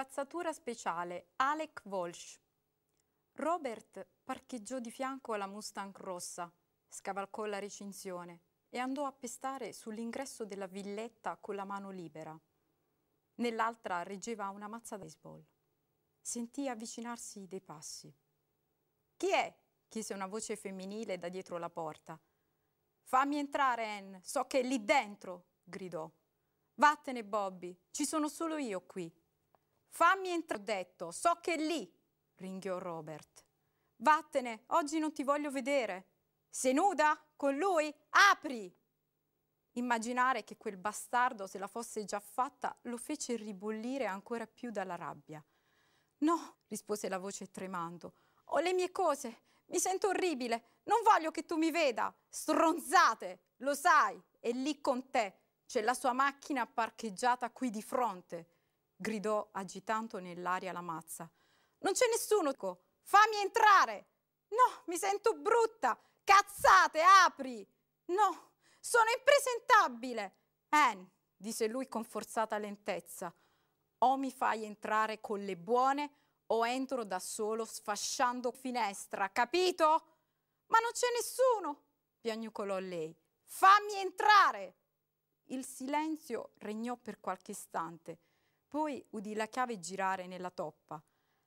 Spazzatura speciale Alec Walsh. Robert parcheggiò di fianco alla Mustang rossa, scavalcò la recinzione e andò a pestare sull'ingresso della villetta con la mano libera. Nell'altra reggeva una mazza da baseball. Sentì avvicinarsi dei passi. Chi è? chiese una voce femminile da dietro la porta. Fammi entrare, Ann, so che è lì dentro, gridò. Vattene, Bobby, ci sono solo io qui. Fammi entrare, ho detto, so che è lì, ringhiò Robert. Vattene, oggi non ti voglio vedere. Sei nuda? Con lui? Apri! Immaginare che quel bastardo se la fosse già fatta lo fece ribollire ancora più dalla rabbia. No, rispose la voce tremando, ho le mie cose, mi sento orribile, non voglio che tu mi veda. Stronzate, lo sai, è lì con te, c'è la sua macchina parcheggiata qui di fronte gridò agitando nell'aria la mazza. Non c'è nessuno, fammi entrare! No, mi sento brutta! Cazzate, apri! No, sono impresentabile! Anne, disse lui con forzata lentezza, o mi fai entrare con le buone o entro da solo sfasciando finestra, capito? Ma non c'è nessuno, piagnucolò lei. Fammi entrare! Il silenzio regnò per qualche istante. Poi udì la chiave girare nella toppa.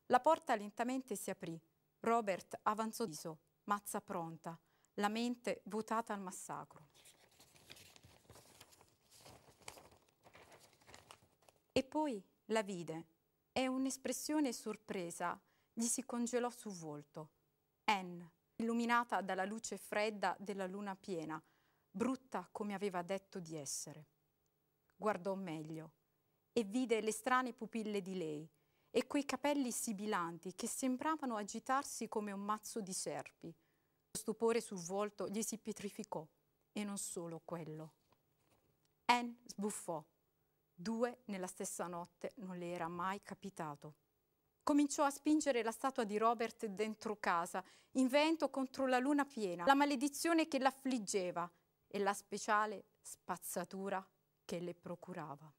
La porta lentamente si aprì. Robert avanzò viso, mazza pronta, la mente vuotata al massacro. E poi la vide e un'espressione sorpresa gli si congelò sul volto. Anne, illuminata dalla luce fredda della luna piena, brutta come aveva detto di essere. Guardò meglio e vide le strane pupille di lei e quei capelli sibilanti che sembravano agitarsi come un mazzo di serpi. Lo stupore sul volto gli si pietrificò e non solo quello. Anne sbuffò. Due nella stessa notte non le era mai capitato. Cominciò a spingere la statua di Robert dentro casa, in vento contro la luna piena, la maledizione che l'affliggeva e la speciale spazzatura che le procurava.